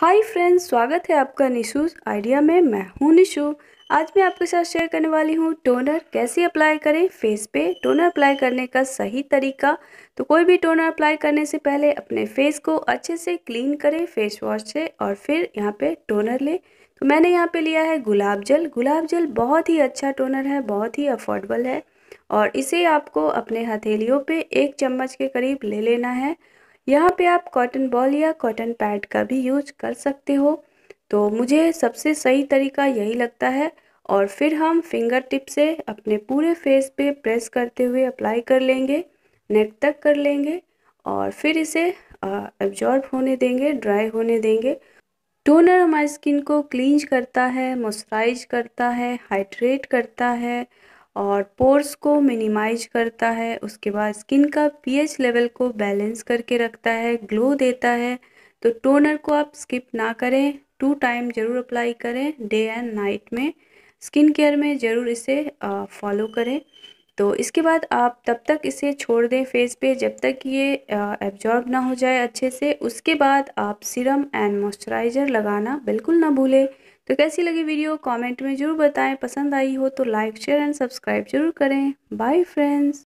hi friends स्वागत है आपका निशूज आइडिया में मैं हूं निशू आज मैं आपके साथ शेयर करने वाली हूं टोनर कैसे अप्लाई करें फेस पे टोनर अप्लाई करने का सही तरीका तो कोई भी टोनर अप्लाई करने से पहले अपने फेस को अच्छे से क्लीन करें फेस वॉश से और फिर यहाँ पे टोनर लें तो मैंने यहाँ पर लिया है गुलाब जल गुलाब जल बहुत ही अच्छा टोनर है बहुत ही अफोर्डेबल है और इसे आपको अपने हथेलियों पर एक चम्मच के करीब ले लेना है यहाँ पे आप कॉटन बॉल या कॉटन पैड का भी यूज कर सकते हो तो मुझे सबसे सही तरीका यही लगता है और फिर हम फिंगर टिप से अपने पूरे फेस पे प्रेस करते हुए अप्लाई कर लेंगे नेक तक कर लेंगे और फिर इसे एब्जॉर्ब होने देंगे ड्राई होने देंगे टोनर हमारी स्किन को क्लींज करता है मॉइस्चराइज करता है हाइड्रेट करता है और पोर्स को मिनिमाइज करता है उसके बाद स्किन का पीएच लेवल को बैलेंस करके रखता है ग्लो देता है तो टोनर को आप स्किप ना करें टू टाइम ज़रूर अप्लाई करें डे एंड नाइट में स्किन केयर में ज़रूर इसे फॉलो करें तो इसके बाद आप तब तक इसे छोड़ दें फेस पे जब तक ये एब्जॉर्ब ना हो जाए अच्छे से उसके बाद आप सीरम एंड मॉइस्चराइज़र लगाना बिल्कुल ना भूलें तो कैसी लगी वीडियो कमेंट में ज़रूर बताएं पसंद आई हो तो लाइक शेयर एंड सब्सक्राइब जरूर करें बाय फ्रेंड्स